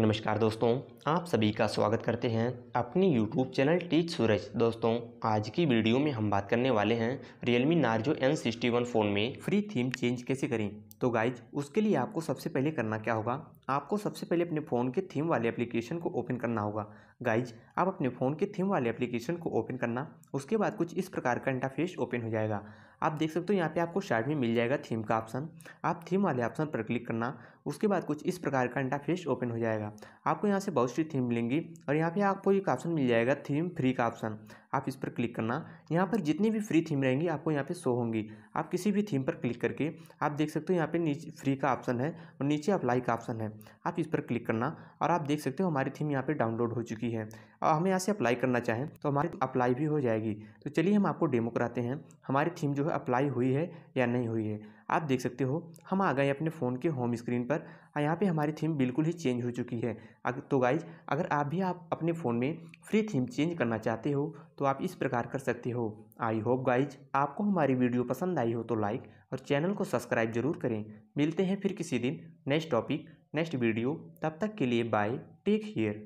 नमस्कार दोस्तों आप सभी का स्वागत करते हैं अपने YouTube चैनल टीच सूरज दोस्तों आज की वीडियो में हम बात करने वाले हैं Realme Narzo N61 फ़ोन में फ्री थीम चेंज कैसे करें तो गाइज उसके लिए आपको सबसे पहले करना क्या होगा आपको सबसे पहले अपने फ़ोन के थीम वाले एप्लीकेशन को ओपन करना होगा गाइज आप अपने फ़ोन के थीम वाले एप्लीकेशन को ओपन करना उसके बाद कुछ इस प्रकार का इंटरफेस ओपन हो जाएगा आप देख सकते हो यहाँ पे आपको शार्ट में मिल जाएगा थीम का ऑप्शन आप थीम वाले ऑप्शन पर क्लिक करना उसके बाद कुछ इस प्रकार का इंटरफेस ओपन हो जाएगा आपको यहाँ से बहुत सी थीम मिलेंगी और यहाँ पे आपको एक ऑप्शन मिल जाएगा थीम फ्री का ऑप्शन आप इस पर क्लिक करना यहाँ पर जितनी भी फ्री थीम रहेंगी आपको यहाँ पे शो होंगी आप किसी भी थीम पर क्लिक करके आप देख सकते हो यहाँ पे नीचे फ्री का ऑप्शन है और नीचे अप्लाई का ऑप्शन है आप इस पर क्लिक करना और आप देख सकते हो हमारी थीम यहाँ पर डाउनलोड हो चुकी है और हमें यहाँ से अप्लाई करना चाहें तो हमारी अप्लाई भी हो जाएगी तो चलिए हम आपको डेमो कराते हैं हमारी थीम जो है अप्लाई हुई है या नहीं हुई है आप देख सकते हो हम आ गए अपने फ़ोन के होम स्क्रीन पर यहाँ पे हमारी थीम बिल्कुल ही चेंज हो चुकी है अगर तो गाइज अगर आप भी आप अपने फ़ोन में फ्री थीम चेंज करना चाहते हो तो आप इस प्रकार कर सकते हो आई होप गाइज आपको हमारी वीडियो पसंद आई हो तो लाइक और चैनल को सब्सक्राइब जरूर करें मिलते हैं फिर किसी दिन नेक्स्ट टॉपिक नेक्स्ट वीडियो तब तक के लिए बाय टेक केयर